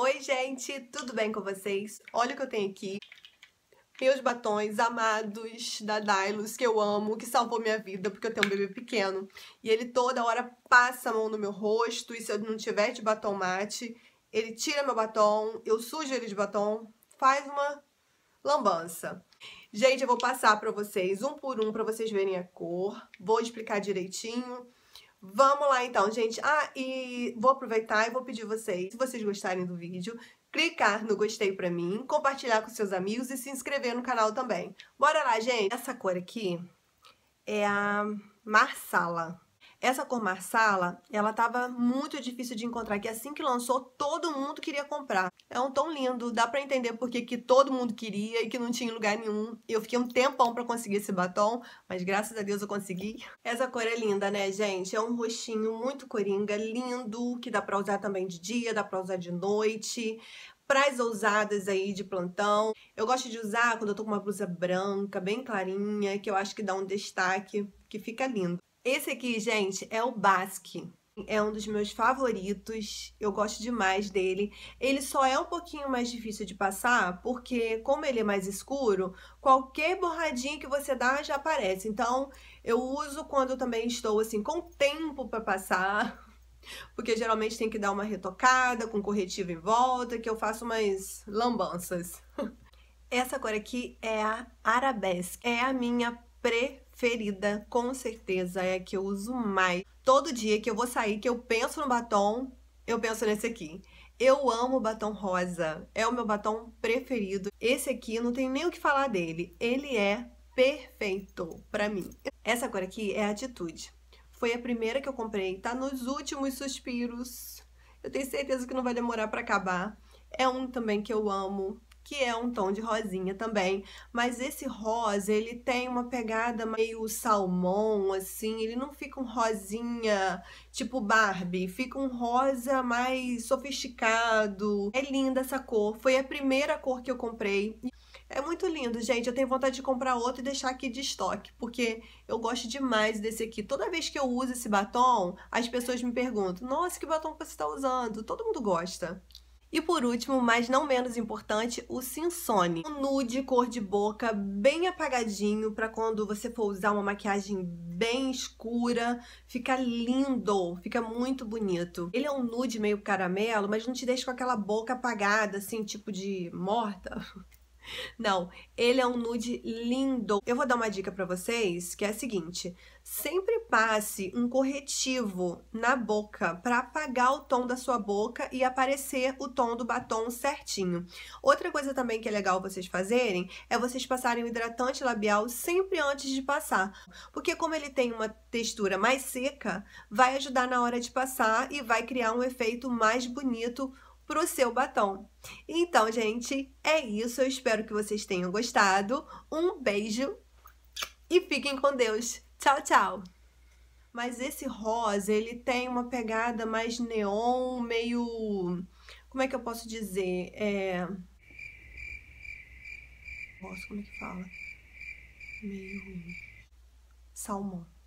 Oi, gente, tudo bem com vocês? Olha o que eu tenho aqui. Meus batons amados da Dylos, que eu amo, que salvou minha vida, porque eu tenho um bebê pequeno. E ele toda hora passa a mão no meu rosto, e se eu não tiver de batom mate, ele tira meu batom, eu sujo ele de batom, faz uma lambança. Gente, eu vou passar para vocês um por um para vocês verem a cor. Vou explicar direitinho Vamos lá então, gente. Ah, e vou aproveitar e vou pedir vocês, se vocês gostarem do vídeo, clicar no gostei pra mim, compartilhar com seus amigos e se inscrever no canal também. Bora lá, gente! Essa cor aqui é a Marsala. Essa cor marsala, ela tava muito difícil de encontrar, que assim que lançou, todo mundo queria comprar. É um tom lindo, dá para entender porque que todo mundo queria e que não tinha lugar nenhum. Eu fiquei um tempão para conseguir esse batom, mas graças a Deus eu consegui. Essa cor é linda, né, gente? É um roxinho muito coringa, lindo, que dá para usar também de dia, dá para usar de noite pras ousadas aí de plantão. Eu gosto de usar quando eu tô com uma blusa branca, bem clarinha, que eu acho que dá um destaque, que fica lindo. Esse aqui, gente, é o Basque. É um dos meus favoritos, eu gosto demais dele. Ele só é um pouquinho mais difícil de passar, porque como ele é mais escuro, qualquer borradinha que você dá já aparece. Então, eu uso quando eu também estou, assim, com tempo para passar, porque geralmente tem que dar uma retocada com corretivo em volta, que eu faço umas lambanças. Essa cor aqui é a Arabesque, é a minha preferida ferida, com certeza é a que eu uso mais. Todo dia que eu vou sair, que eu penso no batom, eu penso nesse aqui. Eu amo batom rosa, é o meu batom preferido. Esse aqui, não tem nem o que falar dele, ele é perfeito pra mim. Essa cor aqui é Atitude. Foi a primeira que eu comprei, tá nos últimos suspiros. Eu tenho certeza que não vai demorar pra acabar. É um também que eu amo, que é um tom de rosinha também, mas esse rosa, ele tem uma pegada meio salmão, assim, ele não fica um rosinha tipo Barbie, fica um rosa mais sofisticado. É linda essa cor, foi a primeira cor que eu comprei. É muito lindo, gente. Eu tenho vontade de comprar outro e deixar aqui de estoque, porque eu gosto demais desse aqui. Toda vez que eu uso esse batom, as pessoas me perguntam: Nossa, que batom você está usando? Todo mundo gosta. E por último, mas não menos importante, o Sinsone. Um nude cor de boca bem apagadinho para quando você for usar uma maquiagem bem escura, fica lindo, fica muito bonito. Ele é um nude meio caramelo, mas não te deixa com aquela boca apagada, assim, tipo de morta. Não, ele é um nude lindo. Eu vou dar uma dica para vocês, que é a seguinte: sempre passe um corretivo na boca para apagar o tom da sua boca e aparecer o tom do batom certinho. Outra coisa também que é legal vocês fazerem é vocês passarem o hidratante labial sempre antes de passar, porque como ele tem uma textura mais seca, vai ajudar na hora de passar e vai criar um efeito mais bonito para o seu batom. Então, gente, é isso. Eu espero que vocês tenham gostado. Um beijo e fiquem com Deus. Tchau, tchau! Mas esse rosa, ele tem uma pegada mais neon, meio... Como é que eu posso dizer? É... Nossa, como é que fala? Meio... Salmão.